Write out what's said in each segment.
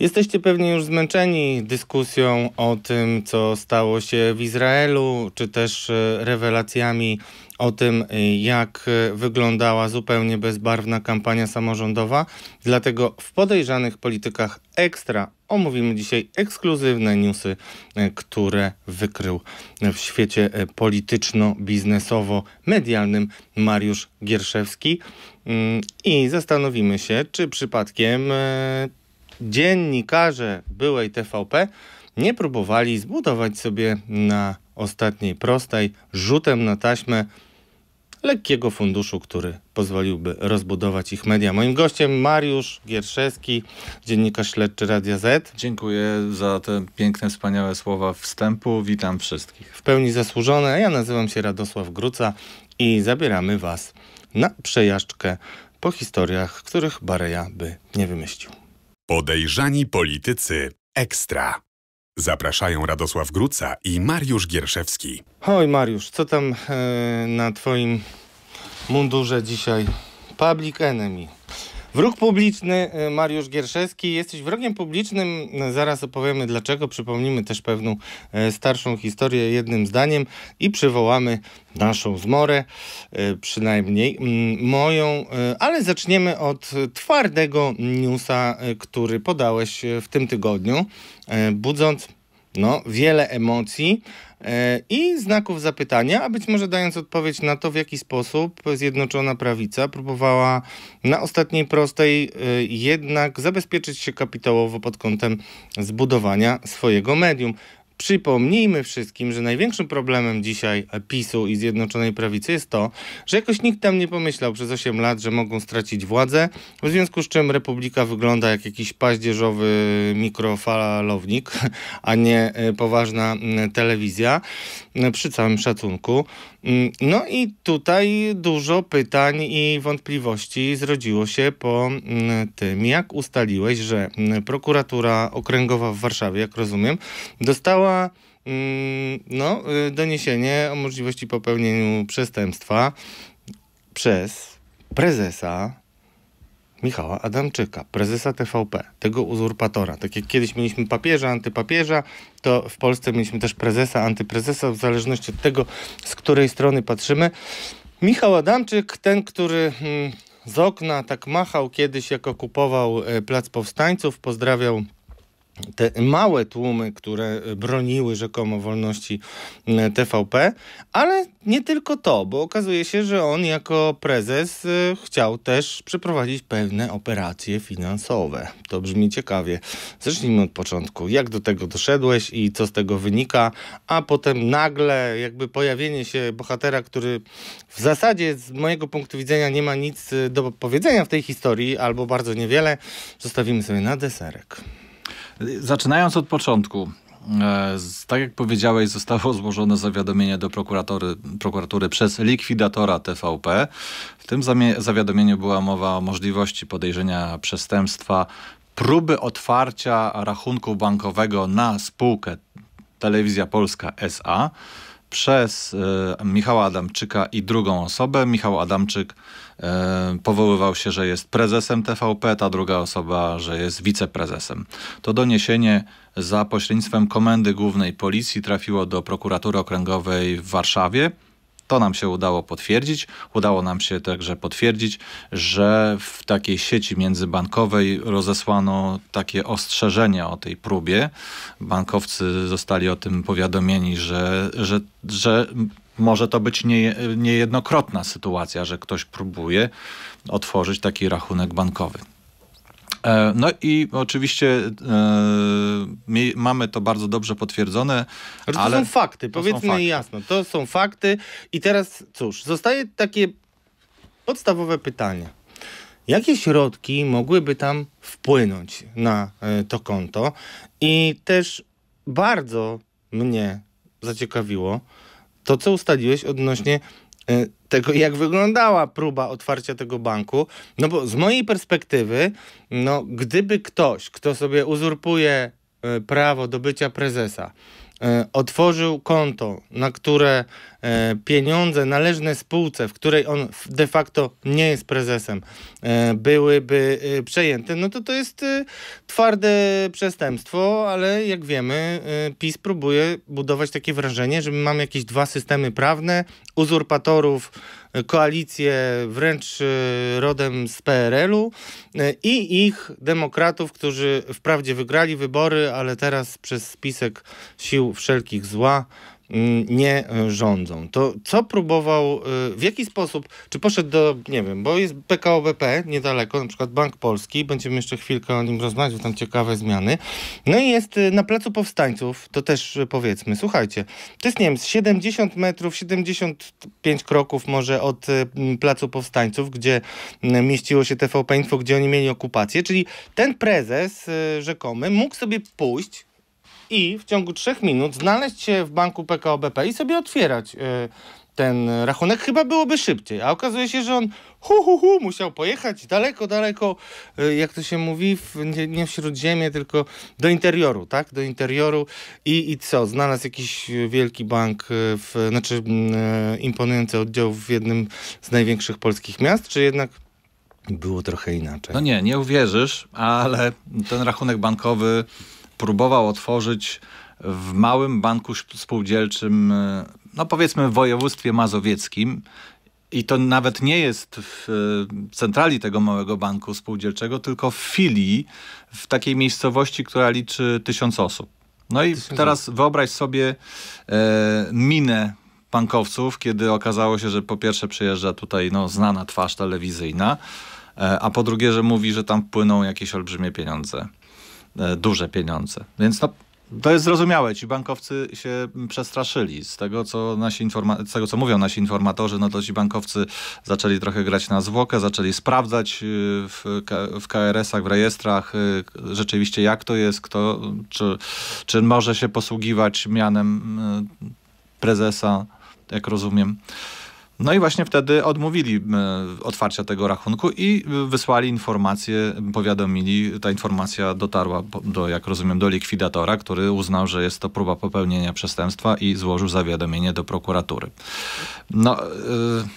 Jesteście pewnie już zmęczeni dyskusją o tym, co stało się w Izraelu, czy też e, rewelacjami o tym, e, jak e, wyglądała zupełnie bezbarwna kampania samorządowa. Dlatego w podejrzanych politykach ekstra omówimy dzisiaj ekskluzywne newsy, które wykrył w świecie polityczno-biznesowo-medialnym Mariusz Gierszewski. Mm, I zastanowimy się, czy przypadkiem dziennikarze byłej TVP nie próbowali zbudować sobie na ostatniej prostej rzutem na taśmę lekkiego funduszu, który pozwoliłby rozbudować ich media. Moim gościem Mariusz Gierszewski, dziennikarz śledczy Radia Z. Dziękuję za te piękne, wspaniałe słowa wstępu. Witam wszystkich. W pełni zasłużone. Ja nazywam się Radosław Gruca i zabieramy Was na przejażdżkę po historiach, których Bareja by nie wymyślił. Podejrzani politycy ekstra. Zapraszają Radosław Gruca i Mariusz Gierszewski. Oj Mariusz, co tam e, na twoim mundurze dzisiaj? Public Enemy. Wróg publiczny y, Mariusz Gierszewski. Jesteś wrogiem publicznym. Zaraz opowiemy dlaczego. Przypomnimy też pewną y, starszą historię jednym zdaniem i przywołamy naszą zmorę, y, przynajmniej mm, moją. Ale zaczniemy od twardego newsa, który podałeś w tym tygodniu, budząc no, wiele emocji e, i znaków zapytania, a być może dając odpowiedź na to, w jaki sposób Zjednoczona Prawica próbowała na ostatniej prostej e, jednak zabezpieczyć się kapitałowo pod kątem zbudowania swojego medium. Przypomnijmy wszystkim, że największym problemem dzisiaj PiSu i Zjednoczonej Prawicy jest to, że jakoś nikt tam nie pomyślał przez 8 lat, że mogą stracić władzę, w związku z czym Republika wygląda jak jakiś paździerzowy mikrofalownik, a nie e, poważna telewizja, e, przy całym szacunku. Mm, no i tutaj dużo pytań i wątpliwości zrodziło się po mm, tym, jak ustaliłeś, że mm, prokuratura okręgowa w Warszawie, jak rozumiem, dostała no, y, doniesienie o możliwości popełnienia przestępstwa przez prezesa Michała Adamczyka, prezesa TVP, tego uzurpatora. Tak jak kiedyś mieliśmy papieża, antypapieża, to w Polsce mieliśmy też prezesa, antyprezesa, w zależności od tego, z której strony patrzymy. Michał Adamczyk, ten, który hmm, z okna tak machał kiedyś, jako kupował e, Plac Powstańców, pozdrawiał te małe tłumy, które e, broniły rzekomo wolności e, TVP, ale nie tylko to, bo okazuje się, że on jako prezes e, chciał też przeprowadzić pewne operacje finansowe. To brzmi ciekawie. Zacznijmy od początku. Jak do tego doszedłeś i co z tego wynika, a potem nagle jakby pojawienie się bohatera, który w zasadzie z mojego punktu widzenia nie ma nic do powiedzenia w tej historii albo bardzo niewiele, zostawimy sobie na deserek. Zaczynając od początku, e, tak jak powiedziałeś, zostało złożone zawiadomienie do prokuratory, prokuratury przez likwidatora TVP. W tym zawiadomieniu była mowa o możliwości podejrzenia przestępstwa, próby otwarcia rachunku bankowego na spółkę Telewizja Polska SA przez e, Michała Adamczyka i drugą osobę. Michał Adamczyk E, powoływał się, że jest prezesem TVP, ta druga osoba, że jest wiceprezesem. To doniesienie za pośrednictwem Komendy Głównej Policji trafiło do prokuratury okręgowej w Warszawie. To nam się udało potwierdzić. Udało nam się także potwierdzić, że w takiej sieci międzybankowej rozesłano takie ostrzeżenie o tej próbie. Bankowcy zostali o tym powiadomieni, że, że, że może to być nie, niejednokrotna sytuacja, że ktoś próbuje otworzyć taki rachunek bankowy. E, no i oczywiście e, mamy to bardzo dobrze potwierdzone. Ale to ale są fakty, to powiedzmy są fakty. jasno. To są fakty. I teraz cóż, zostaje takie podstawowe pytanie. Jakie środki mogłyby tam wpłynąć na e, to konto? I też bardzo mnie zaciekawiło, to, co ustaliłeś odnośnie e, tego, jak wyglądała próba otwarcia tego banku. No bo z mojej perspektywy, no gdyby ktoś, kto sobie uzurpuje e, prawo do bycia prezesa, E, otworzył konto, na które e, pieniądze należne spółce, w której on de facto nie jest prezesem, e, byłyby przejęte, no to to jest twarde przestępstwo, ale jak wiemy, PiS próbuje budować takie wrażenie, że my mamy jakieś dwa systemy prawne, uzurpatorów koalicję wręcz y, rodem z PRL-u y, i ich demokratów, którzy wprawdzie wygrali wybory, ale teraz przez spisek sił wszelkich zła Mm, nie e, rządzą. To co próbował, e, w jaki sposób, czy poszedł do, nie wiem, bo jest PKO BP niedaleko, na przykład Bank Polski, będziemy jeszcze chwilkę o nim rozmawiać, bo tam ciekawe zmiany. No i jest e, na Placu Powstańców, to też powiedzmy, słuchajcie, to jest, nie wiem, 70 metrów, 75 kroków może od Placu Powstańców, gdzie mieściło się TVP Info, gdzie oni mieli okupację, czyli ten prezes rzekomy mógł sobie pójść i w ciągu trzech minut znaleźć się w banku PKO BP i sobie otwierać y, ten rachunek chyba byłoby szybciej, a okazuje się, że on hu, hu, hu musiał pojechać daleko, daleko, y, jak to się mówi, w, nie, nie w Śródziemie, tylko do interioru, tak? Do interioru i, i co? Znalazł jakiś wielki bank, y, w, znaczy imponujący oddział w jednym z największych polskich miast, czy jednak było trochę inaczej? No nie, nie uwierzysz, ale ten rachunek bankowy próbował otworzyć w małym banku spółdzielczym, e, no powiedzmy w województwie mazowieckim. I to nawet nie jest w e, centrali tego małego banku spółdzielczego, tylko w filii w takiej miejscowości, która liczy tysiąc osób. No i teraz wyobraź sobie e, minę bankowców, kiedy okazało się, że po pierwsze przyjeżdża tutaj no, znana twarz telewizyjna, e, a po drugie, że mówi, że tam płyną jakieś olbrzymie pieniądze. E, duże pieniądze. Więc to to jest zrozumiałe. Ci bankowcy się przestraszyli. Z tego, co nasi z tego, co mówią nasi informatorzy, no to ci bankowcy zaczęli trochę grać na zwłokę, zaczęli sprawdzać y, w, w KRS-ach, w rejestrach y, rzeczywiście jak to jest, kto, czy, czy może się posługiwać mianem y, prezesa, jak rozumiem. No i właśnie wtedy odmówili e, otwarcia tego rachunku i e, wysłali informację, powiadomili, ta informacja dotarła do, jak rozumiem, do likwidatora, który uznał, że jest to próba popełnienia przestępstwa i złożył zawiadomienie do prokuratury. No... Y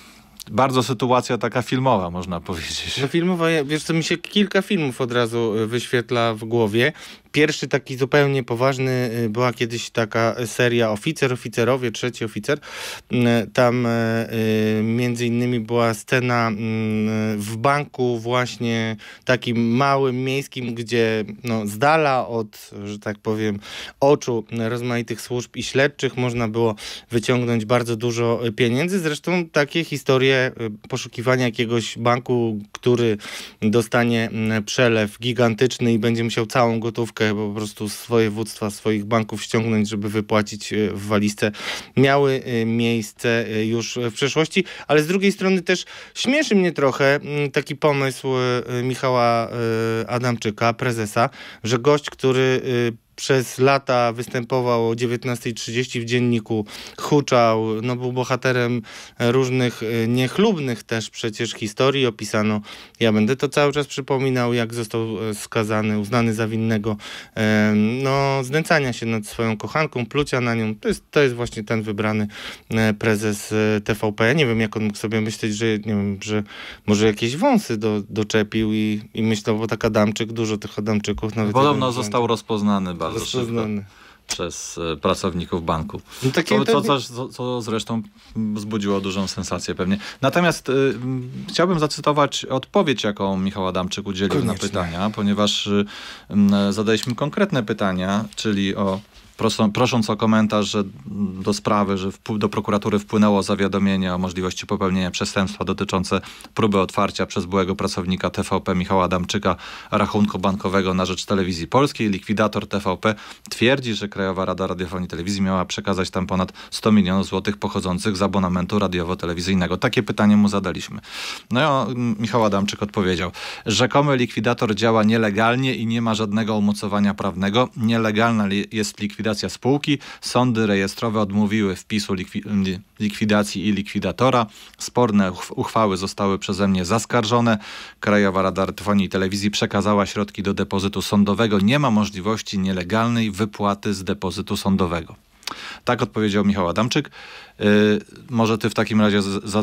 bardzo sytuacja taka filmowa, można powiedzieć. No filmowa, wiesz co, mi się kilka filmów od razu wyświetla w głowie. Pierwszy taki zupełnie poważny y, była kiedyś taka seria Oficer, Oficerowie, Trzeci Oficer. Mm, tam e, y, między innymi była scena mm, w banku właśnie takim małym, miejskim, gdzie no, z dala od, że tak powiem, oczu rozmaitych służb i śledczych można było wyciągnąć bardzo dużo pieniędzy. Zresztą takie historie y, poszukiwania jakiegoś banku, który dostanie mm, przelew gigantyczny i będzie musiał całą gotówkę po prostu swoje wództwa swoich banków ściągnąć, żeby wypłacić e, w walizce, miały e, miejsce e, już w przeszłości. Ale z drugiej strony też śmieszy mnie trochę mm, taki pomysł Michała Adamczyka, prezesa, że gość, który przez lata występował o 19.30 w dzienniku, huczał, no był bohaterem e, różnych e, niechlubnych też przecież historii, opisano, ja będę to cały czas przypominał, jak został e, skazany, uznany za winnego, no znęcania się nad swoją kochanką, plucia na nią, to jest, to jest właśnie ten wybrany prezes TVP, ja nie wiem jak on mógł sobie myśleć, że nie wiem, że może jakieś wąsy do, doczepił i, i myślał, bo tak Adamczyk, dużo tych Adamczyków nawet... Podobno został rozpoznany bardzo bardzo przez e, pracowników banku. No co, zresztą wzbudziło dużą sensację pewnie. Natomiast y, chciałbym zacytować odpowiedź, jaką Michał Adamczyk udzielił Koniecznie. na pytania, ponieważ y, y, zadaliśmy konkretne pytania, czyli o prosząc o komentarz że do sprawy, że do prokuratury wpłynęło zawiadomienie o możliwości popełnienia przestępstwa dotyczące próby otwarcia przez byłego pracownika TVP Michała Adamczyka rachunku bankowego na rzecz telewizji polskiej. Likwidator TVP twierdzi, że Krajowa Rada Radiofonii i Telewizji miała przekazać tam ponad 100 milionów złotych pochodzących z abonamentu radiowo-telewizyjnego. Takie pytanie mu zadaliśmy. No i on, Michał Adamczyk odpowiedział. Rzekomy likwidator działa nielegalnie i nie ma żadnego umocowania prawnego. Nielegalna jest likwidacja likwidacja spółki. Sądy rejestrowe odmówiły wpisu likwi likwidacji i likwidatora. Sporne uchwały zostały przeze mnie zaskarżone. Krajowa Rada Radiofonii i Telewizji przekazała środki do depozytu sądowego. Nie ma możliwości nielegalnej wypłaty z depozytu sądowego. Tak odpowiedział Michał Adamczyk. Y, może ty w takim razie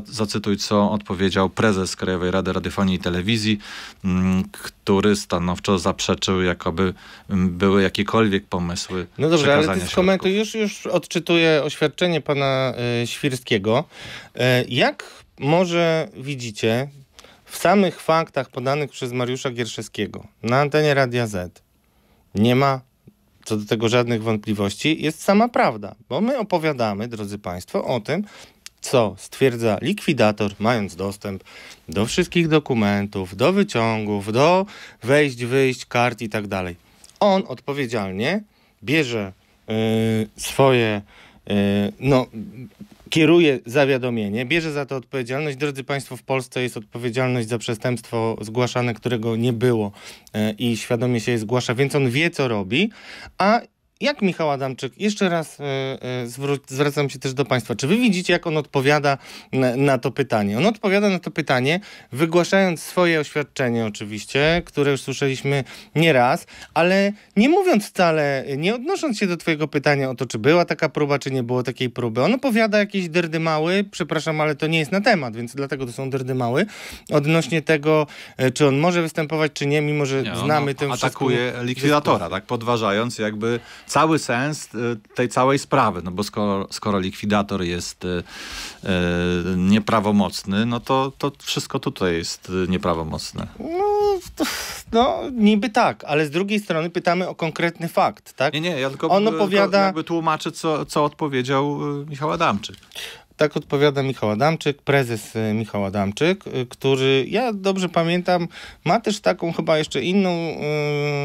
zacytuj, co odpowiedział prezes Krajowej Rady Radiofonii i Telewizji, mm, który stanowczo zaprzeczył, jakoby mm, były jakiekolwiek pomysły No dobrze, ale ty skomentuj, już, już odczytuję oświadczenie pana y, Świrskiego. Y, jak może widzicie w samych faktach podanych przez Mariusza Gierszewskiego na antenie Radia Z nie ma co do tego żadnych wątpliwości, jest sama prawda, bo my opowiadamy, drodzy Państwo, o tym, co stwierdza likwidator, mając dostęp do wszystkich dokumentów, do wyciągów, do wejść, wyjść, kart i tak dalej. On odpowiedzialnie bierze yy, swoje, yy, no, kieruje zawiadomienie, bierze za to odpowiedzialność. Drodzy Państwo, w Polsce jest odpowiedzialność za przestępstwo zgłaszane, którego nie było e, i świadomie się je zgłasza, więc on wie, co robi, a jak Michał Adamczyk, jeszcze raz e, e, zwracam się też do Państwa, czy Wy widzicie, jak on odpowiada na, to pytanie? On odpowiada na to pytanie, wygłaszając swoje oświadczenie, oczywiście, które już słyszeliśmy nieraz, ale nie mówiąc wcale, nie odnosząc się do Twojego pytania o to, czy była taka próba, czy nie było takiej próby. On opowiada jakieś dyrdymały, przepraszam, ale to nie jest na temat, więc dlatego to są dyrdymały, odnośnie tego, e, czy on może występować, czy nie, mimo że nie, znamy tę Atakuje likwidatora, tak podważając jakby cały sens e, tej całej sprawy, no bo skoro, skoro likwidator jest e, e, nieprawomocny, no to, to wszystko tutaj jest nieprawomocne. No, to, no, niby tak, ale z drugiej strony pytamy o konkretny fakt, tak? Nie, nie, ja tylko, On opowiada... tylko jakby tłumaczę, co, co odpowiedział Michał Adamczyk. Tak odpowiada Michał Adamczyk, prezes y, Michał Adamczyk, y, który, ja dobrze pamiętam, ma też taką chyba jeszcze inną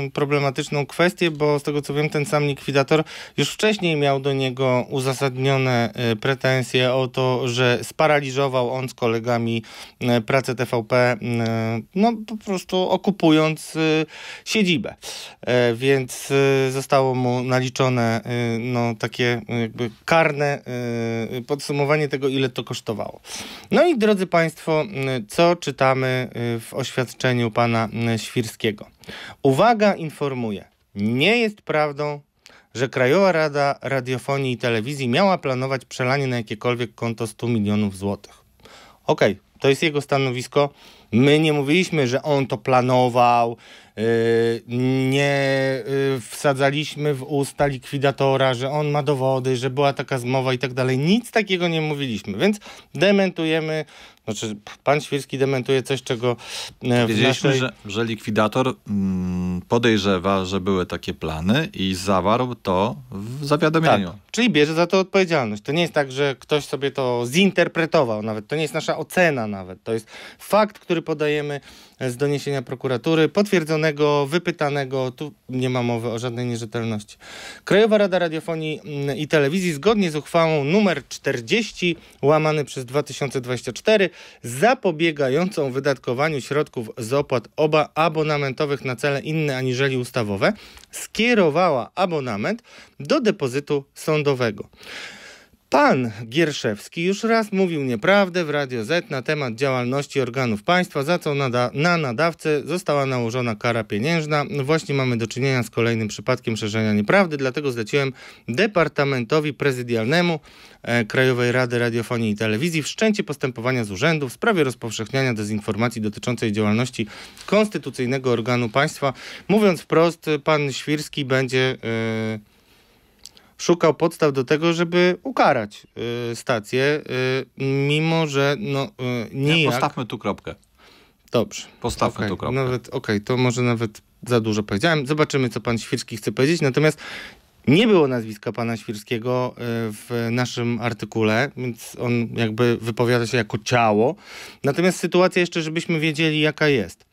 y, problematyczną kwestię, bo z tego co wiem, ten sam likwidator już wcześniej miał do niego uzasadnione pretensje o to, że sparaliżował on z kolegami pracę TVP, no po prostu okupując siedzibę. E, więc zostało mu naliczone no, takie jakby karne podsumowanie porównanie tego, ile to kosztowało. No i drodzy Państwo, co czytamy y, w oświadczeniu pana Świrskiego? Uwaga, informuję. Nie jest prawdą, że Krajowa Rada Radiofonii i Telewizji miała planować przelanie na jakiekolwiek konto 100 milionów złotych. Okej, okay, to jest jego stanowisko My nie mówiliśmy, że on to planował, yy, nie yy, wsadzaliśmy w usta likwidatora, że on ma dowody, że była taka zmowa i tak dalej. Nic takiego nie mówiliśmy, więc dementujemy, znaczy pan Świrski dementuje coś, czego e, Wiedzieliśmy, naszej... że, że likwidator mm, podejrzewa, że były takie plany i zawarł to w zawiadomieniu. Tak, czyli bierze za to odpowiedzialność. To nie jest tak, że ktoś sobie to zinterpretował nawet, to nie jest nasza ocena nawet, to jest fakt, który który podajemy z doniesienia prokuratury, potwierdzonego, wypytanego, tu nie ma mowy o żadnej nierzetelności. Krajowa Rada Radiofonii mm, i Telewizji zgodnie z uchwałą numer 40 łamany przez 2024 zapobiegającą wydatkowaniu środków z opłat oba abonamentowych na cele inne aniżeli ustawowe skierowała abonament do depozytu sądowego. Pan Gierszewski już raz mówił nieprawdę w Radio Z na temat działalności organów państwa, za co nada, na nadawcę została nałożona kara pieniężna. Właśnie mamy do czynienia z kolejnym przypadkiem szerzenia nieprawdy, dlatego zleciłem Departamentowi Prezydialnemu e, Krajowej Rady Radiofonii i Telewizji wszczęcie postępowania z urzędu w sprawie rozpowszechniania dezinformacji dotyczącej działalności konstytucyjnego organu państwa. Mówiąc wprost, pan Świrski będzie... E, szukał podstaw do tego, żeby ukarać y, stację, y, mimo że no, y, nijak... postawmy tu kropkę. Dobrze. Postawmy okay. tu kropkę. Nawet, Okej, okay, to może nawet za dużo powiedziałem. Zobaczymy, co pan Świrski chce powiedzieć. Natomiast nie było nazwiska pana Świrskiego y, w naszym artykule, więc on jakby wypowiada się jako ciało. Natomiast sytuacja jeszcze, żebyśmy wiedzieli, jaka jest.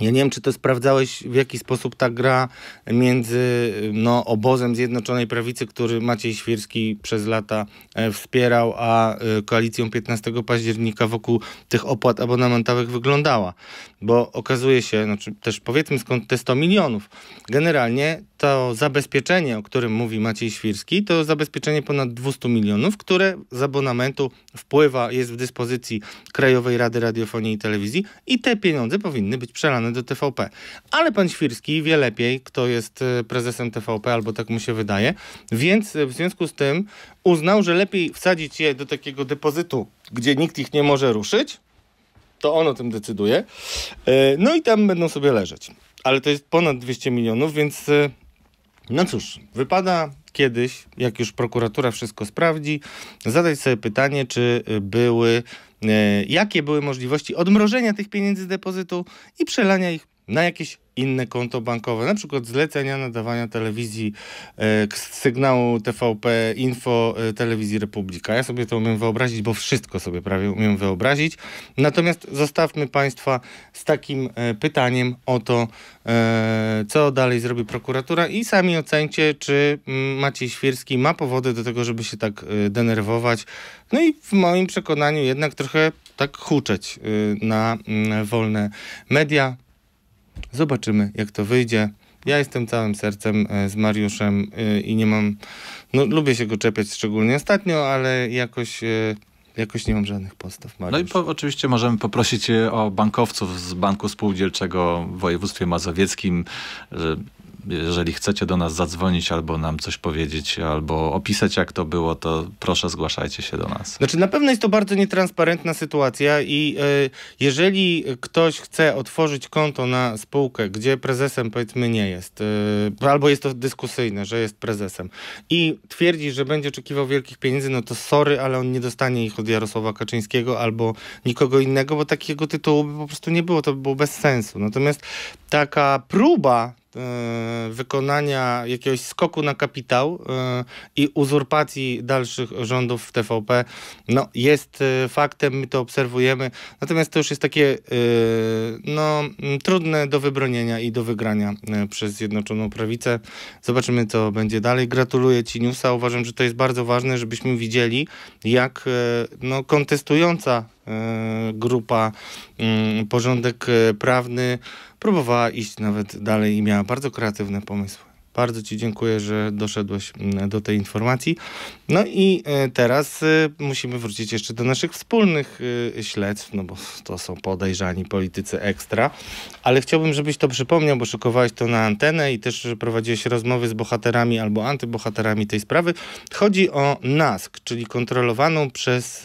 Ja nie wiem, czy to sprawdzałeś, w jaki sposób ta gra między no, obozem Zjednoczonej Prawicy, który Maciej Świerski przez lata e, wspierał, a e, koalicją 15 października wokół tych opłat abonamentowych wyglądała. Bo okazuje się, znaczy też powiedzmy skąd te 100 milionów. Generalnie to zabezpieczenie, o którym mówi Maciej Świrski, to zabezpieczenie ponad 200 milionów, które z abonamentu wpływa, jest w dyspozycji Krajowej Rady Radiofonii i Telewizji i te pieniądze powinny być przelane do TVP. Ale pan Świrski wie lepiej, kto jest e, prezesem TVP, albo tak mu się wydaje, więc e, w związku z tym uznał, że lepiej wsadzić je do takiego depozytu, gdzie nikt ich nie może ruszyć, to on o tym decyduje, e, no i tam będą sobie leżeć ale to jest ponad 200 milionów, więc no cóż, wypada kiedyś, jak już prokuratura wszystko sprawdzi, zadać sobie pytanie, czy były, e, jakie były możliwości odmrożenia tych pieniędzy z depozytu i przelania ich na jakieś inne konto bankowe, na przykład zlecenia nadawania telewizji e, sygnału TVP Info e, Telewizji Republika. Ja sobie to umiem wyobrazić, bo wszystko sobie prawie umiem wyobrazić. Natomiast zostawmy Państwa z takim e, pytaniem o to, e, co dalej zrobi prokuratura i sami ocencie, czy mm, Maciej Świerski ma powody do tego, żeby się tak e, denerwować. No i w moim przekonaniu jednak trochę tak huczeć e, na mm, wolne media. Zobaczymy, jak to wyjdzie. Ja jestem całym sercem e, z Mariuszem e, i nie mam. No, lubię się go czepiać szczególnie ostatnio, ale jakoś. E, jakoś nie mam żadnych postaw. Mariusz. No i po, oczywiście możemy poprosić o bankowców z Banku Spółdzielczego w województwie mazowieckim, jeżeli chcecie do nas zadzwonić albo nam coś powiedzieć, albo opisać jak to było, to proszę zgłaszajcie się do nas. Znaczy na pewno jest to bardzo nietransparentna sytuacja i y, jeżeli ktoś chce otworzyć konto na spółkę, gdzie prezesem powiedzmy nie jest, y, albo jest to dyskusyjne, że jest prezesem i twierdzi, że będzie oczekiwał wielkich pieniędzy, no to sorry, ale on nie dostanie ich od Jarosława Kaczyńskiego albo nikogo innego, bo takiego tytułu by po prostu nie było, to by było bez sensu. Natomiast taka próba E, wykonania jakiegoś skoku na kapitał e, i uzurpacji dalszych rządów w TVP no, jest e, faktem, my to obserwujemy. Natomiast to już jest takie no, trudne do wybronienia i do wygrania przez Zjednoczoną Prawicę. Zobaczymy, co będzie dalej. Gratuluję Ci newsa. Uważam, że to jest bardzo ważne, żebyśmy widzieli, jak no, kontestująca E, grupa mm, Porządek e, Prawny próbowała iść nawet dalej i miała bardzo kreatywne pomysły. Bardzo Ci dziękuję, że doszedłeś mm, do tej informacji. No i e, teraz e, musimy wrócić jeszcze do naszych wspólnych e, śledztw, no bo to są podejrzani politycy ekstra, ale chciałbym, żebyś to przypomniał, bo szykowałeś to na antenę i też prowadziłeś rozmowy z bohaterami albo antybohaterami tej sprawy. Chodzi o NASK, czyli kontrolowaną przez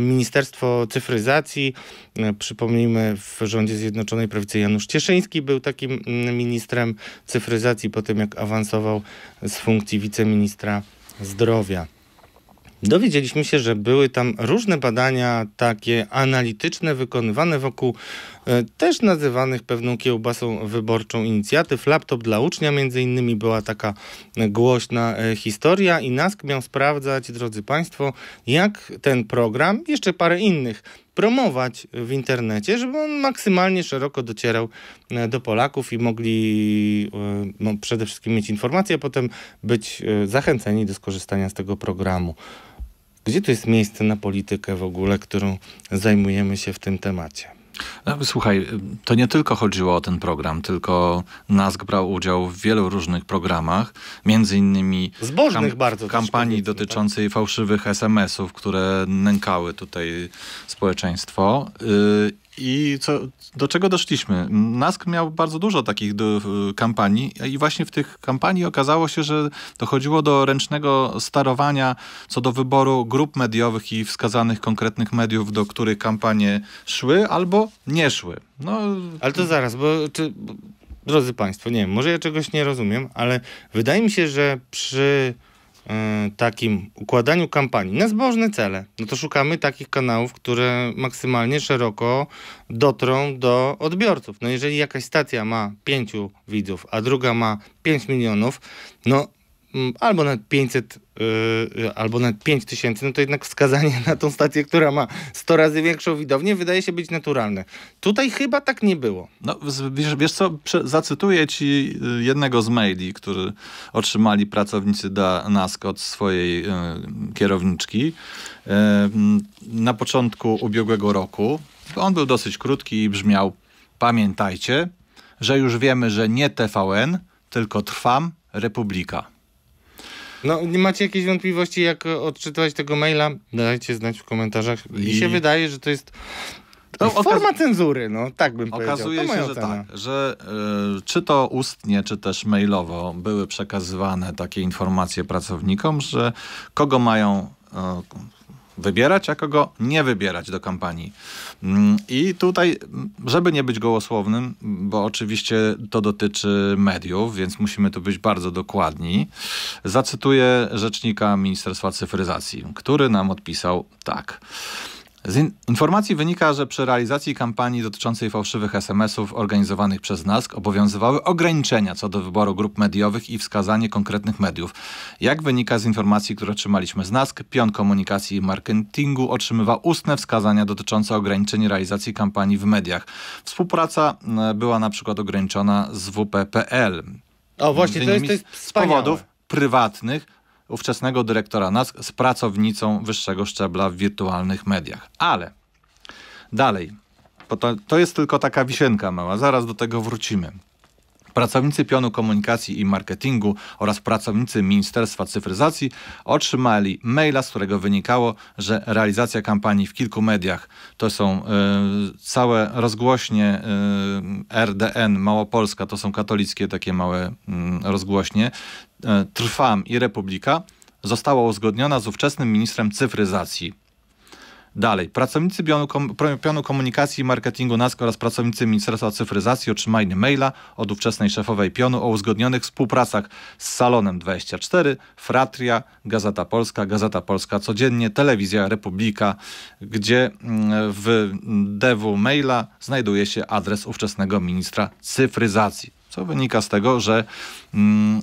Ministerstwo Cyfryzacji E, przypomnijmy, w rządzie Zjednoczonej Prawicy Janusz Cieszyński był takim mm, ministrem cyfryzacji po tym, jak awansował z funkcji wiceministra zdrowia. Dowiedzieliśmy się, że były tam różne badania takie analityczne wykonywane wokół E, też nazywanych pewną kiełbasą wyborczą inicjatyw. Laptop dla ucznia między innymi była taka głośna e, historia i NASK miał sprawdzać, drodzy Państwo, jak ten program, jeszcze parę innych, promować w internecie, żeby on maksymalnie szeroko docierał e, do Polaków i mogli no, przede wszystkim mieć informacje, a potem być zachęceni do skorzystania z tego programu. Gdzie tu jest miejsce na politykę w ogóle, którą zajmujemy się w tym temacie? No, słuchaj, to nie tylko chodziło o ten program, tylko NASK brał udział w wielu różnych programach, między innymi Zbożnych kam bardzo kampanii tak? dotyczącej tak? fałszywych SMS-ów, które nękały tutaj społeczeństwo. Yy, i co, do czego doszliśmy? NASK miał bardzo dużo takich do, kampanii i właśnie w tych kampanii okazało się, że dochodziło do ręcznego starowania co do wyboru grup mediowych i wskazanych konkretnych mediów, do których kampanie szły albo nie szły. No, Ale to zaraz, bo czy, drodzy Państwo, nie wiem, może ja czegoś nie rozumiem, ale wydaje mi się, że przy E, takim układaniu kampanii na zbożne cele, no to szukamy takich kanałów, które maksymalnie szeroko dotrą do odbiorców. No jeżeli jakaś stacja ma pięciu widzów, a druga ma 5 milionów, no Mm, albo nawet 500, yy, albo nawet 5000, no to jednak wskazanie na tą stację, która ma 100 razy większą widownię, wydaje się być naturalne. Tutaj chyba tak nie było. No, wiesz, wiesz co, zacytuję ci y, jednego z maili, który otrzymali pracownicy NASK od swojej yy, kierowniczki yy, na początku ubiegłego roku. On był dosyć krótki i brzmiał, pamiętajcie, że już wiemy, że nie TVN, tylko Trwam Republika. No, macie jakieś wątpliwości, jak odczytywać tego maila? Dajcie znać w komentarzach. I, się wydaje, że to jest no, forma cenzury, no tak bym okazuje powiedział. Okazuje się, że tak, że y, czy to ustnie, czy też mailowo były przekazywane takie informacje pracownikom, że kogo mają y, wybierać, a kogo nie wybierać do kampanii. Mm, I tutaj, mm, żeby nie być gołosłownym, mm, bo oczywiście to dotyczy mediów, więc musimy tu być bardzo dokładni, zacytuję rzecznika Ministerstwa Cyfryzacji, który nam odpisał tak. Z informacji wynika, że przy realizacji kampanii dotyczącej fałszywych SMS-ów organizowanych przez NASK obowiązywały ograniczenia co do wyboru grup mediowych i wskazanie konkretnych mediów. Jak wynika z informacji, które otrzymaliśmy z NASK, Pion Komunikacji i Marketingu otrzymywa ustne wskazania dotyczące ograniczeń realizacji kampanii w mediach. Współpraca e, była na przykład ograniczona z WP.pl. O właśnie, to jest, to jest Z powodów prywatnych ówczesnego dyrektora NASK z pracownicą wyższego szczebla w wirtualnych mediach. Ale dalej, bo to, to jest tylko taka wisienka mała, zaraz do tego wrócimy. Pracownicy pionu komunikacji i marketingu oraz pracownicy Ministerstwa Cyfryzacji otrzymali maila, z którego wynikało, że realizacja kampanii w kilku mediach to są y, całe rozgłośnie y, e, RDN Małopolska, to są katolickie takie małe y, rozgłośnie, e, Trwam i Republika została uzgodniona z ówczesnym ministrem cyfryzacji Dalej, pracownicy pionu, Komunikacji i Marketingu NASK oraz pracownicy Ministerstwa Cyfryzacji otrzymali maila od ówczesnej szefowej pionu o uzgodnionych współpracach z Salonem 24, Fratria, Gazeta Polska, Gazeta Polska Codziennie, Telewizja Republika, gdzie mm, w dewu maila znajduje się adres ówczesnego ministra cyfryzacji. Co wynika z tego, że mm,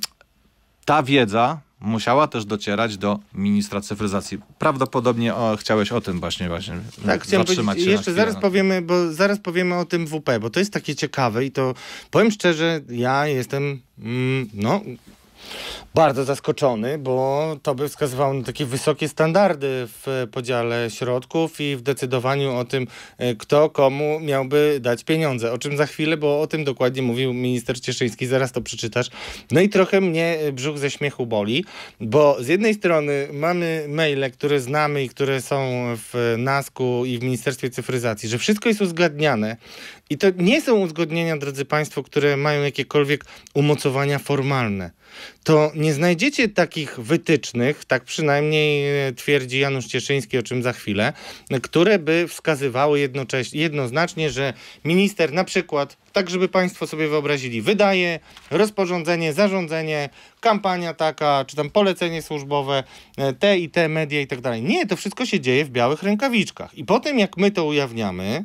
ta wiedza musiała też docierać do ministra cyfryzacji. Prawdopodobnie o, chciałeś o tym właśnie właśnie tak, chciałem zatrzymać się Jeszcze zaraz powiemy, bo zaraz powiemy o tym WP, bo to jest takie ciekawe i to powiem szczerze, ja jestem mm, no bardzo zaskoczony, bo to by wskazywało na takie wysokie standardy w podziale środków i w decydowaniu o tym, e, kto komu miałby dać pieniądze. O czym za chwilę, bo o tym dokładnie mówił minister Cieszyński, zaraz to przeczytasz. No i trochę mnie e, brzuch ze śmiechu boli, bo z jednej strony mamy maile, które znamy i które są w NASK-u i w Ministerstwie Cyfryzacji, że wszystko jest uzgadniane, i to nie są uzgodnienia, drodzy Państwo, które mają jakiekolwiek umocowania formalne. To nie znajdziecie takich wytycznych, tak przynajmniej e, twierdzi Janusz Cieszyński, o czym za chwilę, które by wskazywały jednocześnie, jednoznacznie, że minister na przykład, tak żeby Państwo sobie wyobrazili, wydaje rozporządzenie, zarządzenie, kampania taka, czy tam polecenie służbowe, e, te i te media i tak dalej. Nie, to wszystko się dzieje w białych rękawiczkach. I po tym, jak my to ujawniamy,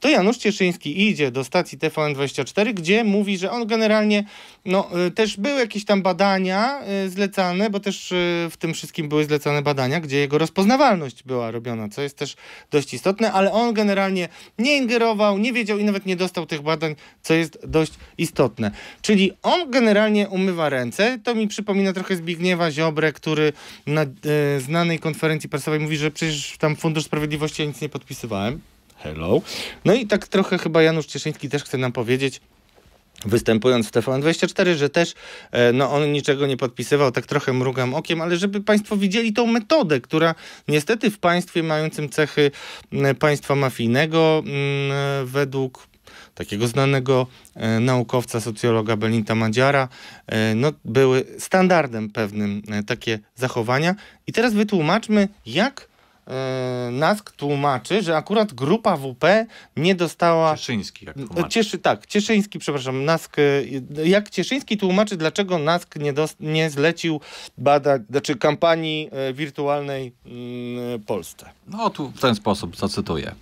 to Janusz Cieszyński idzie do stacji TVN24, gdzie mówi, że on generalnie, no y, też były jakieś tam badania y, zlecane, bo też y, w tym wszystkim były zlecane badania, gdzie jego rozpoznawalność była robiona, co jest też dość istotne, ale on generalnie nie ingerował, nie wiedział i nawet nie dostał tych badań, co jest dość istotne. Czyli on generalnie umywa ręce, to mi przypomina trochę Zbigniewa Ziobrę, który na e, znanej konferencji prasowej mówi, że przecież tam Fundusz Sprawiedliwości ja nic nie podpisywałem hello. No i tak trochę chyba Janusz Cieszyński też chce nam powiedzieć, występując w TVN24, że też e, no, on niczego nie podpisywał, tak trochę mrugam okiem, ale żeby państwo widzieli tą metodę, która niestety w państwie mającym cechy państwa mafijnego według takiego znanego e, naukowca, socjologa Belinta Madziara, e, no, były standardem pewnym takie zachowania. I teraz wytłumaczmy, jak E, Nask tłumaczy, że akurat grupa WP nie dostała. Cieszyński, jak e, tłumaczy. Cieszy, tak, Cieszyński, przepraszam, Nask. E, jak Cieszyński tłumaczy, dlaczego Nask nie, nie zlecił badań, znaczy kampanii wirtualnej mm, Polsce? No, tu w ten sposób zacytuję.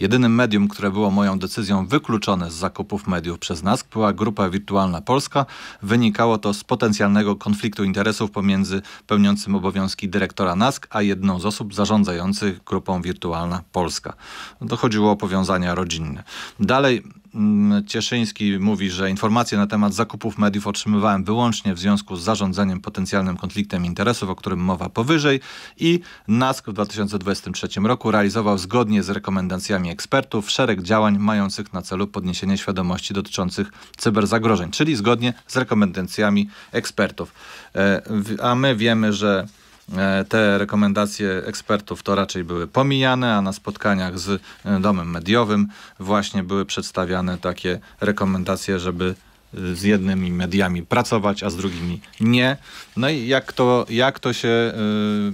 Jedynym medium, które było moją decyzją wykluczone z zakupów mediów przez NASK była Grupa Wirtualna Polska. Wynikało to z potencjalnego konfliktu interesów pomiędzy pełniącym obowiązki dyrektora NASK, a jedną z osób zarządzających Grupą Wirtualna Polska. Dochodziło no o powiązania rodzinne. Dalej Mm, Cieszyński mówi, że informacje na temat zakupów mediów otrzymywałem wyłącznie w związku z zarządzaniem potencjalnym konfliktem interesów, o którym mowa powyżej i NASK w 2023 roku realizował zgodnie z rekomendacjami ekspertów szereg działań mających na celu podniesienie świadomości dotyczących cyberzagrożeń, czyli zgodnie z rekomendacjami ekspertów. E, a my wiemy, że E, te rekomendacje ekspertów to raczej były pomijane, a na spotkaniach z e, domem mediowym właśnie były przedstawiane takie rekomendacje, żeby e, z jednymi mediami pracować, a z drugimi nie. No i jak to, jak to się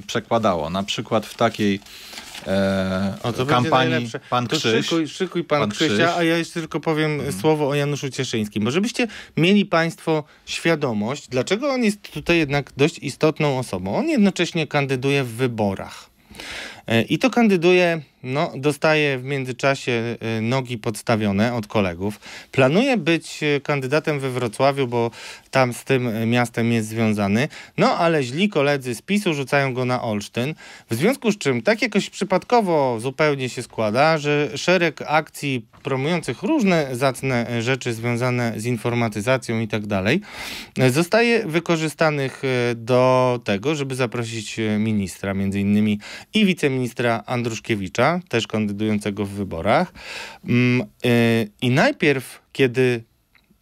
przekładało? Na przykład w takiej e, o, to kampanii Pan to Krzyś. Szykuj, szykuj Pan, pan Krzysia, Krzyś. a ja jeszcze tylko powiem hmm. słowo o Januszu Cieszyńskim. Bo żebyście mieli Państwo świadomość, dlaczego on jest tutaj jednak dość istotną osobą. On jednocześnie kandyduje w wyborach. E, I to kandyduje no, dostaje w międzyczasie y, nogi podstawione od kolegów. Planuje być y, kandydatem we Wrocławiu, bo tam z tym y, miastem jest związany. No, ale źli koledzy z PiSu rzucają go na Olsztyn. W związku z czym tak jakoś przypadkowo zupełnie się składa, że szereg akcji promujących różne zacne rzeczy związane z informatyzacją i tak dalej zostaje wykorzystanych do tego, żeby zaprosić ministra między innymi i wiceministra Andruszkiewicza też kandydującego w wyborach. Mm, y, I najpierw, kiedy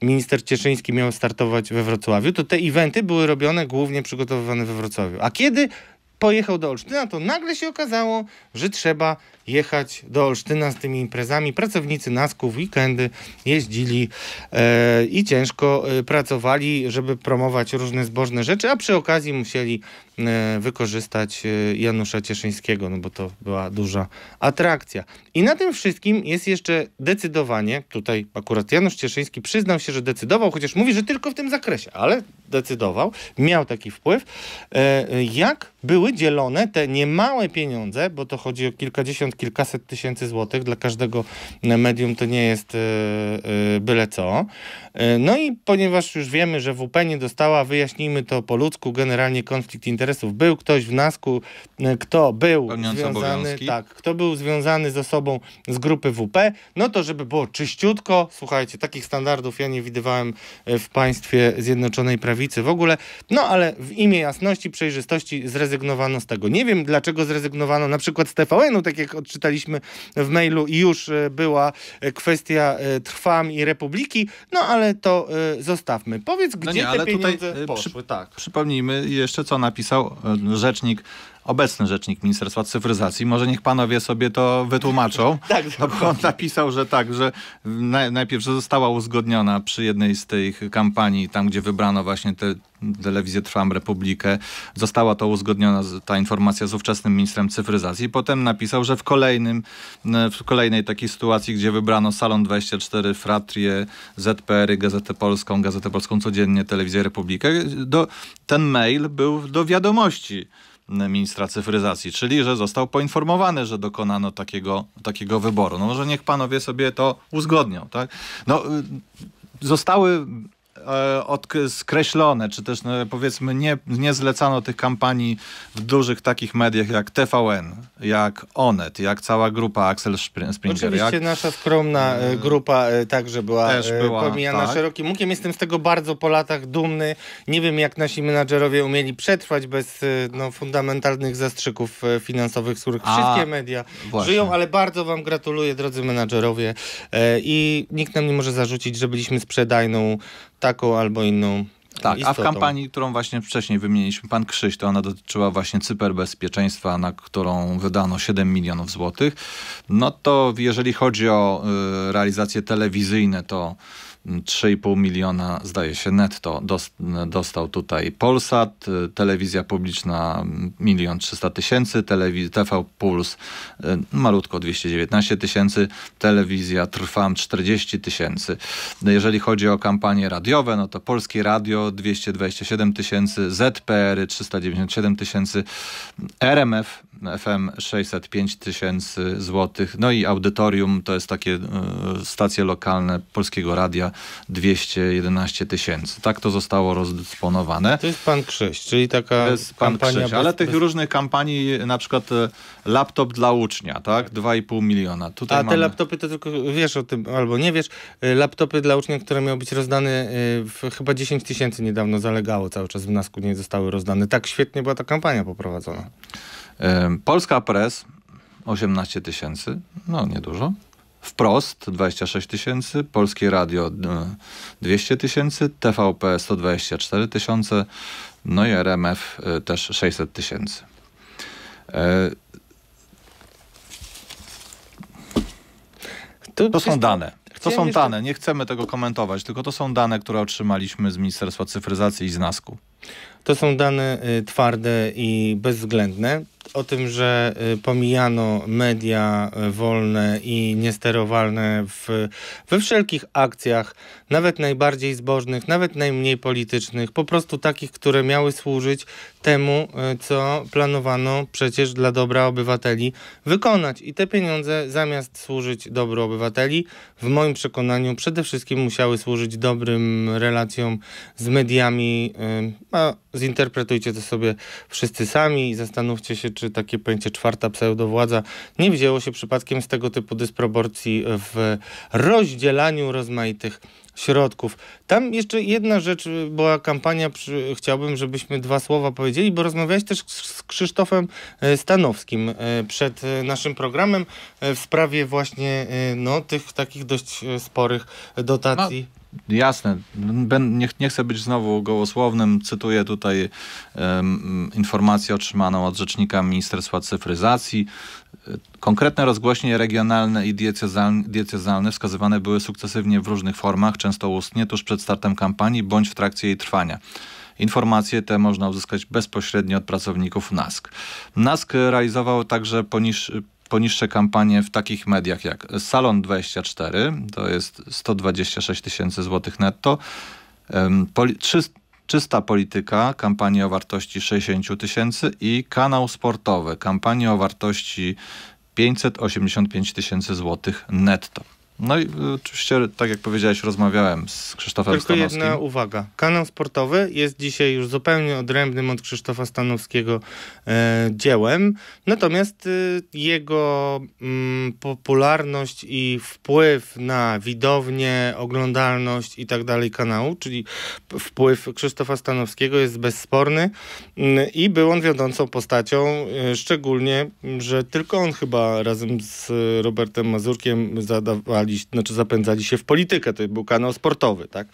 minister Cieszyński miał startować we Wrocławiu, to te eventy były robione głównie przygotowywane we Wrocławiu. A kiedy pojechał do Olsztyna, to nagle się okazało, że trzeba jechać do Olsztyna z tymi imprezami. Pracownicy NASK-u w weekendy jeździli e, i ciężko e, pracowali, żeby promować różne zbożne rzeczy, a przy okazji musieli E, wykorzystać e, Janusza Cieszyńskiego, no bo to była duża atrakcja. I na tym wszystkim jest jeszcze decydowanie, tutaj akurat Janusz Cieszyński przyznał się, że decydował, chociaż mówi, że tylko w tym zakresie, ale decydował, miał taki wpływ, e, jak były dzielone te niemałe pieniądze, bo to chodzi o kilkadziesiąt, kilkaset tysięcy złotych, dla każdego medium to nie jest byle co. No i ponieważ już wiemy, że WP nie dostała, wyjaśnijmy to po ludzku, generalnie konflikt interesujący interesów. Był ktoś w NASKU, e, kto był Pełniący związany, obowiązki. tak, kto był związany z osobą z grupy WP, no to żeby było czyściutko, słuchajcie, takich standardów ja nie widywałem e, w państwie Zjednoczonej Prawicy w ogóle, no ale w imię jasności, przejrzystości zrezygnowano z tego. Nie wiem, dlaczego zrezygnowano na przykład z TVN-u, tak jak odczytaliśmy w mailu i już e, była kwestia Trwam i Republiki, no ale to zostawmy. Powiedz, no gdzie no nie, te pieniądze tutaj, poszły, przy, tak. Przypomnijmy jeszcze, co napisał napisał e, rzecznik obecny rzecznik Ministerstwa Cyfryzacji. Może niech panowie sobie to wytłumaczą. tak, no, bo on napisał, że tak, że najpierw, że została uzgodniona przy jednej z tych kampanii, tam gdzie wybrano właśnie te telewizję Trwam Republikę. Została to uzgodniona ta informacja z ówczesnym ministrem cyfryzacji. Potem napisał, że w, kolejnym, w kolejnej takiej sytuacji, gdzie wybrano Salon 24, Fratrie, ZPR, Gazetę Polską, Gazetę Polską Codziennie, Telewizję Republikę, do, ten mail był do wiadomości ministra cyfryzacji, czyli że został poinformowany, że dokonano takiego, takiego wyboru. No może niech panowie sobie to uzgodnią. Tak? No, y, zostały E, skreślone, czy też no, powiedzmy nie, nie zlecano tych kampanii w dużych takich mediach jak TVN, jak Onet, jak cała grupa Axel Springer. Oczywiście jak... nasza skromna e, grupa e, także była, też była pomijana tak. szerokim Jestem z tego bardzo po latach dumny. Nie wiem jak nasi menadżerowie umieli przetrwać bez no, fundamentalnych zastrzyków finansowych, z których A, wszystkie media właśnie. żyją, ale bardzo wam gratuluję drodzy menadżerowie i nikt nam nie może zarzucić, że byliśmy sprzedajną taką albo inną tak, istotą. a w kampanii, którą właśnie wcześniej wymieniliśmy, pan Krzyś, to ona dotyczyła właśnie cyberbezpieczeństwa, na którą wydano 7 milionów złotych. No to jeżeli chodzi o y, realizacje telewizyjne, to 3,5 miliona, zdaje się, netto dostał tutaj Polsat, telewizja publiczna 1 300 tysięcy, TV Puls y, malutko 219 tysięcy, telewizja Trwam 40 tysięcy. Jeżeli chodzi o kampanie radiowe, no to Polskie Radio 227 tysięcy, ZPR 397 tysięcy, RMF FM 605 tysięcy złotych. No i audytorium to jest takie e, stacje lokalne Polskiego Radia 211 tysięcy. Tak to zostało rozdysponowane. To jest Pan Krzyś, czyli taka jest pan kampania... Krzyś, bez... ale tych różnych kampanii, na przykład e, laptop dla ucznia, tak? 2,5 miliona. Tutaj A mamy... te laptopy to tylko wiesz o tym, albo nie wiesz. E, laptopy dla ucznia, które miały być rozdane, w, chyba 10 tysięcy niedawno zalegało cały czas w Nasku, nie zostały rozdane. Tak świetnie była ta kampania poprowadzona. Polska Press 18 tysięcy, no niedużo. Wprost 26 tysięcy, Polskie Radio 200 e, tysięcy, TVP 124 tysiące, no i RMF e, też 600 tysięcy. E, to, to są dane. To są dane, nie chcemy tego komentować, tylko to są dane, które otrzymaliśmy z Ministerstwa Cyfryzacji i z Nasku. u to są dane y, twarde i bezwzględne. O tym, że y, pomijano media y, wolne i niesterowalne w, we wszelkich akcjach, nawet najbardziej zbożnych, nawet najmniej politycznych, po prostu takich, które miały służyć temu, co planowano przecież dla dobra obywateli wykonać. I te pieniądze, zamiast służyć dobru obywateli, w moim przekonaniu przede wszystkim musiały służyć dobrym relacjom z mediami a zinterpretujcie to sobie wszyscy sami i zastanówcie się, czy takie pojęcie czwarta pseudowładza nie wzięło się przypadkiem z tego typu dysproporcji w rozdzielaniu rozmaitych środków. Tam jeszcze jedna rzecz była kampania, przy, chciałbym, żebyśmy dwa słowa powiedzieli, bo rozmawiałeś też z Krzysztofem e, Stanowskim e, przed e, naszym programem w sprawie właśnie no, tych takich dość sporych dotacji jasne, nie, nie chcę być znowu gołosłownym, cytuję tutaj um, informację otrzymaną od rzecznika Ministerstwa Cyfryzacji. Konkretne rozgłośnie regionalne i diecezalne, diecezalne wskazywane były sukcesywnie w różnych formach, często ustnie, tuż przed startem kampanii bądź w trakcie jej trwania. Informacje te można uzyskać bezpośrednio od pracowników NASK. NASK realizował także poniż, poniższe kampanie w takich mediach jak Salon 24, to jest 126 tysięcy złotych netto, poli, Czysta Polityka, kampania o wartości 60 tysięcy i kanał sportowy, kampania o wartości 585 tysięcy złotych netto. No i y, oczywiście, tak jak powiedziałeś, rozmawiałem z Krzysztofem Tylko Stanowskim. Tylko jedna uwaga. Kanał sportowy jest dzisiaj już zupełnie odrębnym od Krzysztofa Stanowskiego e, dziełem, natomiast e, jego m, mm, popularność i wpływ na widownię, oglądalność i tak dalej kanału, czyli wpływ Krzysztofa Stanowskiego jest bezsporny m, mm, i był on wiodącą postacią, e, szczególnie, że tylko on chyba razem z Robertem Mazurkiem zadawał zapędzali, znaczy zapędzali się w politykę, to był kanał sportowy, tak?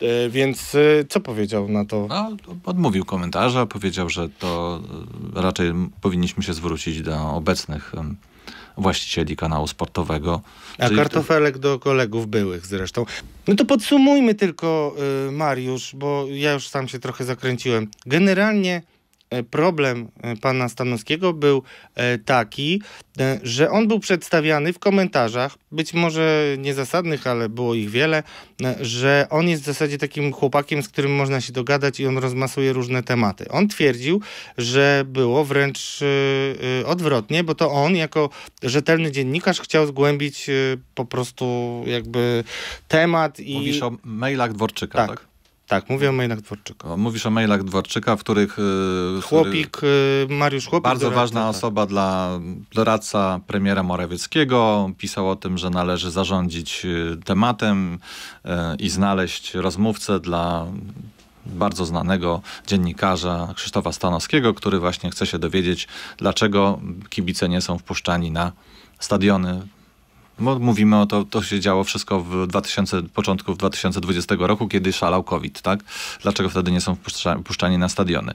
E, więc e, co powiedział na to? No, odmówił komentarza, powiedział, że to e, raczej powinniśmy się zwrócić do obecnych właścicieli kanału sportowego. A kartofelek to... do kolegów byłych zresztą. No to podsumujmy tylko, Mariusz, bo ja już sam się trochę zakręciłem. Generalnie E, problem e, pana Stanowskiego był e, taki, że on był przedstawiany w komentarzach, być może niezasadnych, ale było ich wiele, że on jest w zasadzie takim chłopakiem, z którym można się dogadać i on rozmasuje różne tematy. On twierdził, że było wręcz odwrotnie, bo to on jako rzetelny dziennikarz chciał zgłębić po prostu jakby temat i... Mówisz o mailach Dworczyka, tak? tak? Tak, mówię o mailach Dworczyka. O, mówisz o mailach Dworczyka, w których... Yy, Chłopik, yy, Mariusz Chłopik. Bardzo doradca, ważna tak. osoba dla doradca premiera Morawieckiego. Pisał o tym, że należy zarządzić y, tematem y, i znaleźć rozmówcę dla bardzo znanego dziennikarza Krzysztofa Stanowskiego, który właśnie chce się dowiedzieć, dlaczego kibice nie są wpuszczani na stadiony bo mówimy o to, to się działo wszystko w 2000, początku 2020 roku, kiedy szalał COVID, tak? Dlaczego wtedy nie są wpuszczani na stadiony?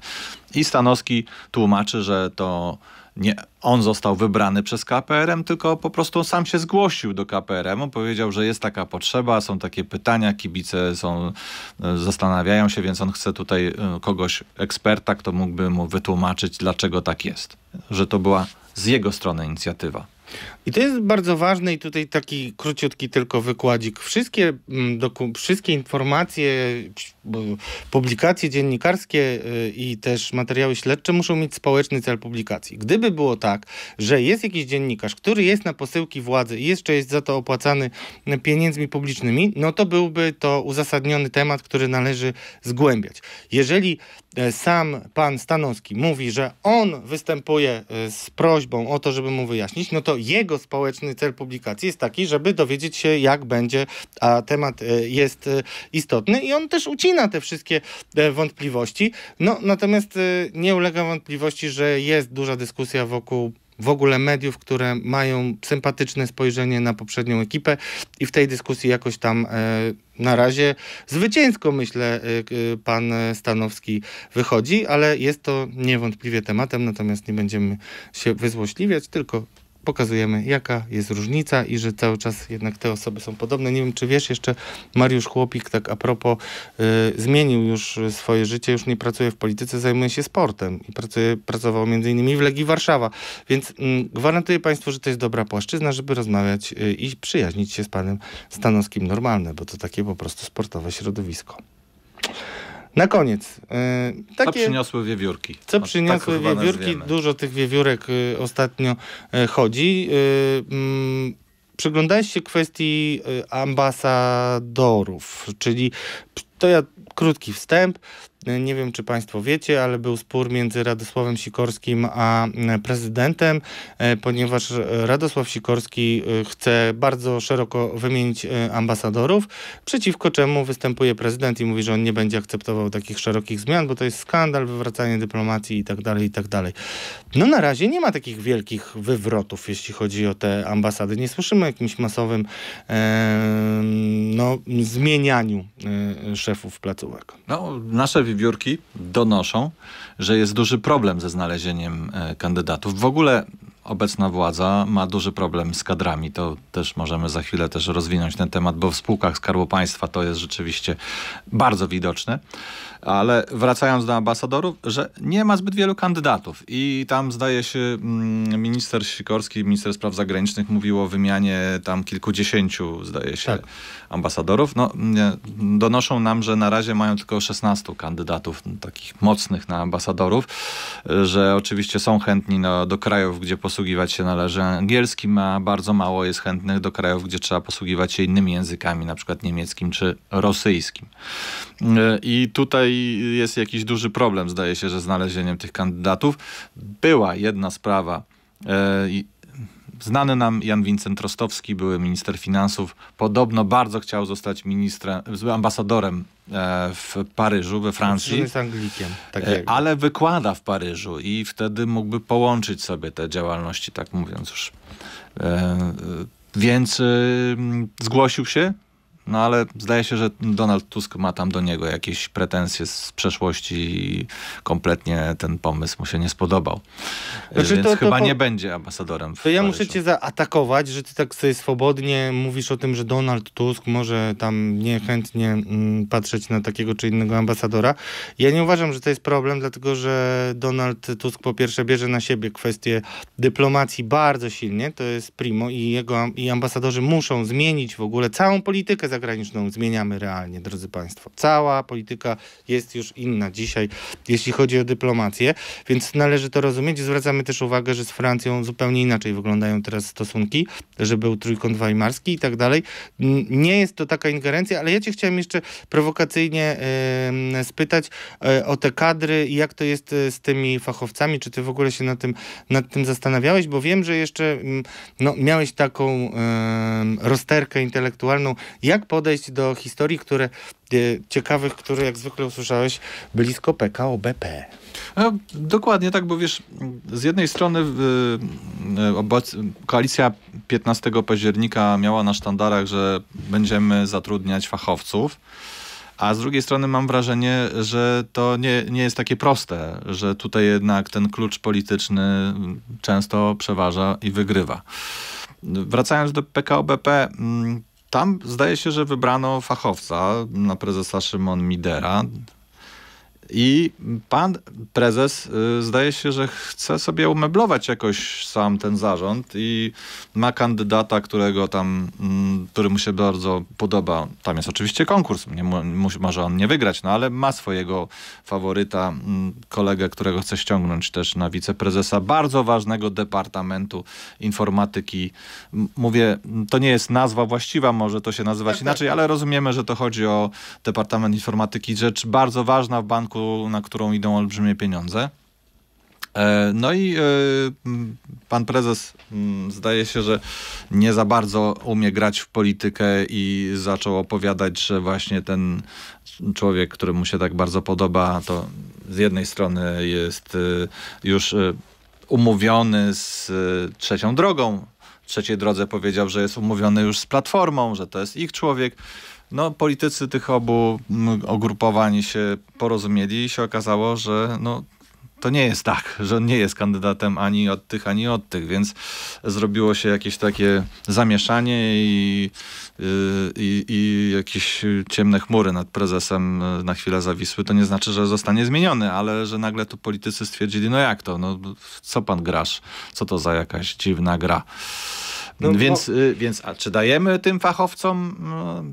I Stanowski tłumaczy, że to nie on został wybrany przez KPRM, tylko po prostu sam się zgłosił do KPRM-u, powiedział, że jest taka potrzeba, są takie pytania, kibice są, e, zastanawiają się, więc on chce tutaj e, kogoś, eksperta, kto mógłby mu wytłumaczyć, dlaczego tak jest. Że to była z jego strony inicjatywa. I to jest bardzo ważne i tutaj taki króciutki tylko wykładzik. Wszystkie, mm, wszystkie informacje, publikacje dziennikarskie y, i też materiały śledcze muszą mieć społeczny cel publikacji. Gdyby było tak, że jest jakiś dziennikarz, który jest na posyłki władzy i jeszcze jest za to opłacany y, pieniędzmi publicznymi, no to byłby to uzasadniony temat, który należy zgłębiać. Jeżeli e, sam pan Stanowski mówi, że on występuje e, z prośbą o to, żeby mu wyjaśnić, no to jego społeczny cel publikacji jest taki, żeby dowiedzieć się, jak będzie, a temat e, jest e, istotny i on też ucina te wszystkie e, wątpliwości. No, natomiast nie ulega wątpliwości, że jest duża dyskusja wokół w ogóle mediów, które mają sympatyczne spojrzenie na poprzednią ekipę i w tej dyskusji jakoś tam na razie zwycięsko, myślę, pan Stanowski wychodzi, ale jest to niewątpliwie tematem, natomiast nie będziemy się wyzłośliwiać, tylko pokazujemy, jaka jest różnica i że cały czas jednak te osoby są podobne. Nie wiem, czy wiesz, jeszcze Mariusz Chłopik, tak a propos, y, zmienił już swoje życie, już nie pracuje w polityce, zajmuje się sportem i pracuje, pracował między innymi w Legii Warszawa. Więc mm, gwarantuję Państwu, że to jest dobra płaszczyzna, żeby rozmawiać y, i przyjaźnić się z panem Stanowskim normalne, bo to takie po prostu sportowe środowisko. Na koniec. Yy, takie, co przyniosły wiewiórki? Co no, przyniosły tak wiewiórki? Dużo tych wiewiórek y, ostatnio y, chodzi. Y, mm, przyglądałeś się kwestii y, ambasadorów, czyli to ja krótki wstęp. Nie wiem, czy Państwo wiecie, ale był spór między Radosławem Sikorskim a e, prezydentem, e, ponieważ Radosław Sikorski e, chce bardzo szeroko wymienić ambasadorów, przeciwko czemu występuje prezydent i mówi, że on nie będzie akceptował takich szerokich zmian, bo to jest skandal, wywracanie dyplomacji i tak dalej, i tak dalej. No na razie nie ma takich wielkich wywrotów, jeśli chodzi o te ambasady. Nie słyszymy o jakimś masowym no, zmienianiu e, szefów placówek. No, nasze wiewiórki donoszą, że jest duży problem ze znalezieniem e, kandydatów. W ogóle obecna władza ma duży problem z kadrami. To też możemy za chwilę też rozwinąć ten temat, bo w spółkach Skarbu Państwa to jest rzeczywiście bardzo widoczne. Ale wracając do ambasadorów, że nie ma zbyt wielu kandydatów i tam zdaje się mm, minister Sikorski, minister spraw zagranicznych mówił o wymianie tam kilkudziesięciu, zdaje się, tak. ambasadorów. No, donoszą nam, że na razie mają tylko 16 kandydatów takich mocnych na ambasadorów, że oczywiście są chętni no, do krajów, gdzie posługiwać się należy angielskim, a bardzo mało jest chętnych do krajów, gdzie trzeba posługiwać się innymi językami, na przykład niemieckim czy rosyjskim. E, I tutaj i jest jakiś duży problem, zdaje się, że znalezieniem tych kandydatów. Była jedna sprawa. E, znany nam Jan Wincent Rostowski, były minister finansów, podobno bardzo chciał zostać ministrem, ambasadorem e, w Paryżu, we Francji. Jest Anglikiem. Tak e, ale wykłada w Paryżu i wtedy mógłby połączyć sobie te działalności, tak mówiąc już. Więc zgłosił się no ale zdaje się, że Donald Tusk ma tam do niego jakieś pretensje z przeszłości i kompletnie ten pomysł mu się nie spodobał. Znaczy, Więc to, to chyba po... nie będzie ambasadorem. to ja muszę cię zaatakować, że ty tak sobie swobodnie mówisz o tym, że Donald Tusk może tam niechętnie mm, patrzeć na takiego czy innego ambasadora. Ja nie uważam, że to jest problem, dlatego że Donald Tusk po pierwsze bierze na siebie kwestię dyplomacji bardzo silnie, to jest primo i jego i ambasadorzy muszą zmienić w ogóle całą politykę zagraniczną zmieniamy realnie, drodzy Państwo. Cała polityka jest już inna dzisiaj, jeśli chodzi o dyplomację, więc należy to rozumieć. Zwracamy też uwagę, że z Francją zupełnie inaczej wyglądają teraz stosunki, że był trójkąt weimarski i tak dalej. Nie jest to taka ingerencja, ale ja Cię chciałem jeszcze prowokacyjnie yy, spytać yy, o te kadry i jak to jest e, z tymi fachowcami. Czy Ty w ogóle się nad tym, nad tym zastanawiałeś? Bo wiem, że jeszcze mm, no, miałeś taką rozterkę intelektualną. Jak jak podejść do historii, które e, ciekawych, które jak zwykle usłyszałeś, blisko PKOBP? BP. No, e, dokładnie tak, bo wiesz, z jednej strony e, koalicja 15 października miała na sztandarach, że będziemy zatrudniać fachowców. A z drugiej strony mam wrażenie, że to nie, nie jest takie proste, że tutaj jednak ten klucz polityczny często przeważa i wygrywa. Wracając do PKO BP, mm, tam zdaje się, że wybrano fachowca na prezesa Szymon Midera. I pan prezes y, zdaje się, że chce sobie umeblować jakoś sam ten zarząd i ma kandydata, którego tam, mm, który mu się bardzo podoba. Tam jest oczywiście konkurs, nie, może on nie wygrać, no ale ma swojego faworyta, mm, kolegę, którego chce ściągnąć też na wiceprezesa bardzo ważnego departamentu informatyki. Mówię, to nie jest nazwa właściwa, może to się nazywać tak, tak. inaczej, ale rozumiemy, że to chodzi o Departament Informatyki, rzecz bardzo ważna w banku prostu na którą idą olbrzymie pieniądze. E, no i e, pan prezes mm, zdaje się, że nie za bardzo umie grać w politykę i zaczął opowiadać, że właśnie ten człowiek, który mu się tak bardzo podoba, to z jednej strony jest e, już umówiony z trzecią drogą, trzeciej drodze powiedział, że jest umówiony już z Platformą, że to jest ich człowiek. No, politycy tych obu ogrupowań mm, się porozumieli i się okazało, że no, to nie jest tak, że on nie jest kandydatem ani od tych, ani od tych, więc zrobiło się jakieś takie zamieszanie i, y, i, i jakieś ciemne chmury nad prezesem y, na chwilę zawisły. To nie znaczy, że zostanie zmieniony, ale że nagle tu politycy stwierdzili, no jak to, no co pan grasz, co to za jakaś dziwna gra. No, więc, y, więc a czy dajemy tym fachowcom, no,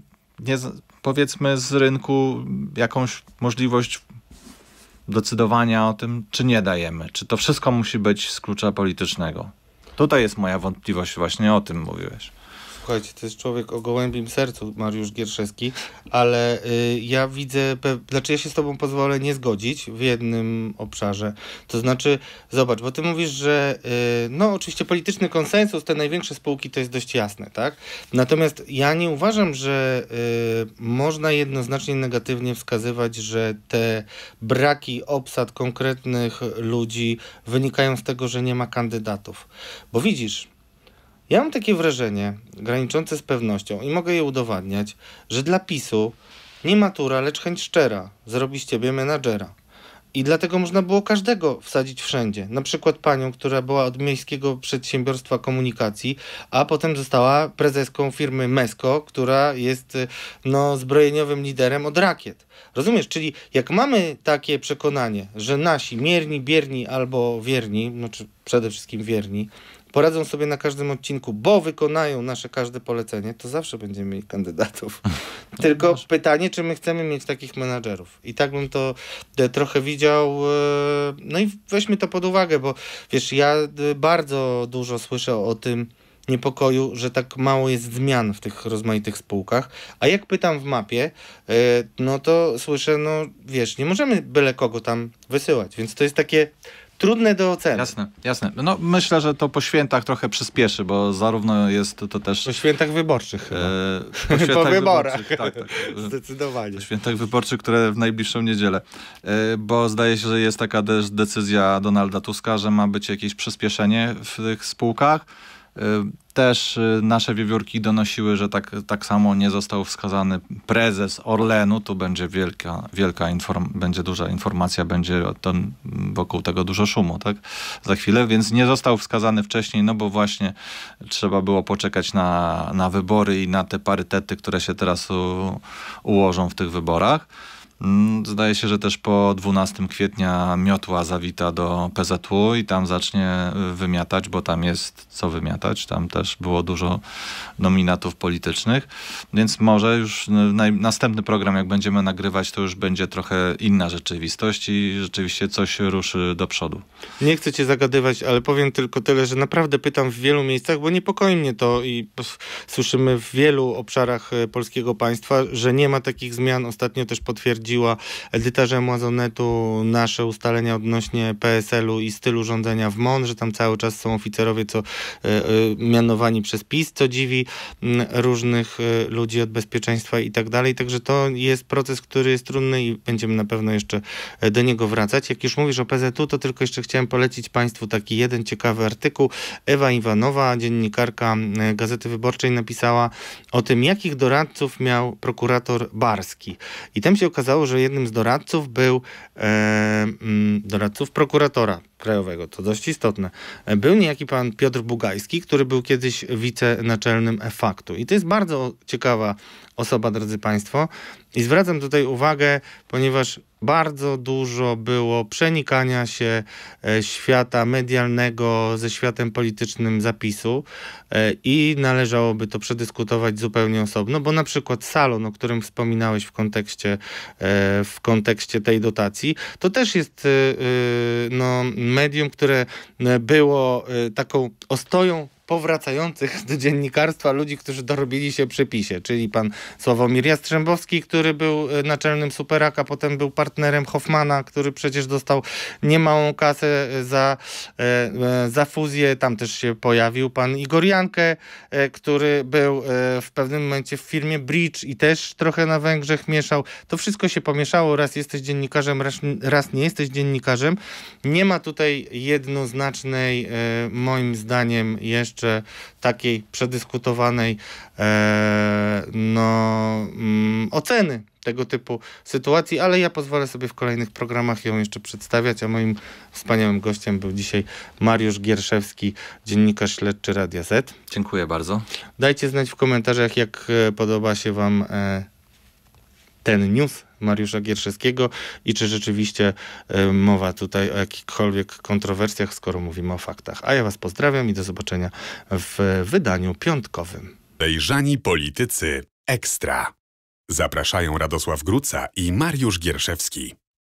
nie, powiedzmy z rynku, jakąś możliwość decydowania o tym, czy nie dajemy. Czy to wszystko musi być z klucza politycznego. Tutaj jest moja wątpliwość, właśnie o tym mówiłeś słuchajcie, to jest człowiek o gołębim sercu, Mariusz Gierszewski, ale y, ja widzę, pe... znaczy ja się z tobą pozwolę nie zgodzić w jednym obszarze. To znaczy, zobacz, bo ty mówisz, że y, no oczywiście polityczny konsensus, te największe spółki to jest dość jasne, tak? Natomiast ja nie uważam, że y, można jednoznacznie negatywnie wskazywać, że te braki obsad konkretnych ludzi wynikają z tego, że nie ma kandydatów. Bo widzisz, ja mam takie wrażenie, graniczące z pewnością, i mogę je udowadniać, że dla PiSu nie matura, lecz chęć szczera zrobić ciebie menadżera. I dlatego można było każdego wsadzić wszędzie. Na przykład panią, która była od Miejskiego Przedsiębiorstwa Komunikacji, a potem została prezeską firmy Mesko, która jest y, no, zbrojeniowym liderem od rakiet. Rozumiesz? Czyli jak mamy takie przekonanie, że nasi mierni, bierni albo wierni, znaczy przede wszystkim wierni, poradzą sobie na każdym odcinku, bo wykonają nasze każde polecenie, to zawsze będziemy mieli kandydatów. Tylko pytanie, czy my chcemy mieć takich menadżerów. I tak bym to e, trochę widział. E, no i weźmy to pod uwagę, bo wiesz, ja e, bardzo dużo słyszę o tym, niepokoju, że tak mało jest zmian w tych rozmaitych spółkach. A jak pytam w mapie, no to słyszę, no wiesz, nie możemy byle kogo tam wysyłać. Więc to jest takie trudne do oceny. Jasne, jasne. No myślę, że to po świętach trochę przyspieszy, bo zarówno jest to też... Po świętach wyborczych. E, po, świętach po wyborach. Tak, tak. Zdecydowanie. Po świętach wyborczych, które w najbliższą niedzielę. E, bo zdaje się, że jest taka też decyzja Donalda Tuska, że ma być jakieś przyspieszenie w tych spółkach. Y, też y, nasze wiewiórki donosiły, że tak, tak samo nie został wskazany prezes Orlenu. Tu będzie wielka, wielka inform będzie duża informacja, będzie ten, wokół tego dużo szumu, tak? Za chwilę, więc nie został wskazany wcześniej, no bo właśnie trzeba było poczekać na, na wybory i na te parytety, które się teraz u, ułożą w tych wyborach. Mm, zdaje się, że też po 12 kwietnia miotła zawita do PZU i tam zacznie y, wymiatać, bo tam jest co wymiatać. Tam też było dużo nominatów politycznych, więc może już y, następny program, jak będziemy nagrywać, to już będzie trochę inna rzeczywistość i rzeczywiście coś ruszy do przodu. Nie chcę cię zagadywać, ale powiem tylko tyle, że naprawdę pytam w wielu miejscach, bo niepokoi mnie to i słyszymy w wielu obszarach y, polskiego państwa, że nie ma takich zmian. Ostatnio też potwierdził potwierdziła edytarza Mazonetu nasze ustalenia odnośnie PSL-u i stylu rządzenia w MON, że tam cały czas są oficerowie, co e, e, mianowani przez PiS, co dziwi różnych e, ludzi od bezpieczeństwa i tak dalej. Także to jest proces, który jest trudny i będziemy na pewno jeszcze do niego wracać. Jak już mówisz o PZU, to tylko jeszcze chciałem polecić Państwu taki jeden ciekawy artykuł. Ewa Iwanowa, dziennikarka Gazety Wyborczej, napisała o tym, jakich doradców miał prokurator Barski. I tam się okazało, okazało, że jednym z doradców był e, mm, doradców prokuratora krajowego, to dość istotne. E, był niejaki pan Piotr Bugajski, który był kiedyś wicenaczelnym e-faktu. I to jest bardzo ciekawa osoba, drodzy Państwo. I zwracam tutaj uwagę, ponieważ bardzo dużo było przenikania się e, świata medialnego ze światem politycznym zapisu e, i należałoby to przedyskutować zupełnie osobno, bo na przykład salon, o którym wspominałeś w kontekście, e, w kontekście tej dotacji, to też jest no, medium, które było taką ostoją powracających do dziennikarstwa ludzi, którzy dorobili się przy PiSie, czyli pan Sławomir Jastrzębowski, który był naczelnym Superaka, potem był part partnerem Hoffmana, który przecież dostał niemałą kasę za, e, e, za fuzję. Tam też się pojawił pan Igor Jankę, e, który był w pewnym momencie w firmie Bridge i też trochę na Węgrzech mieszał. To wszystko się pomieszało. Raz jesteś dziennikarzem, raz, raz nie jesteś dziennikarzem. Nie ma tutaj jednoznacznej, moim zdaniem, jeszcze takiej przedyskutowanej no, mm, oceny tego typu sytuacji, ale ja pozwolę sobie w kolejnych programach ją jeszcze przedstawiać, a moim wspaniałym gościem był dzisiaj Mariusz Gierszewski, dziennikarz śledczy Radia Z. Dziękuję bardzo. Dajcie znać w komentarzach, jak e, podoba się wam e, ten news Mariusza Gierszewskiego i czy rzeczywiście e, mowa tutaj o jakichkolwiek kontrowersjach, skoro mówimy o faktach. A ja was pozdrawiam i do zobaczenia w wydaniu piątkowym. Bejrzani politycy ekstra. Zapraszają Radosław Gruca i Mariusz Gierszewski.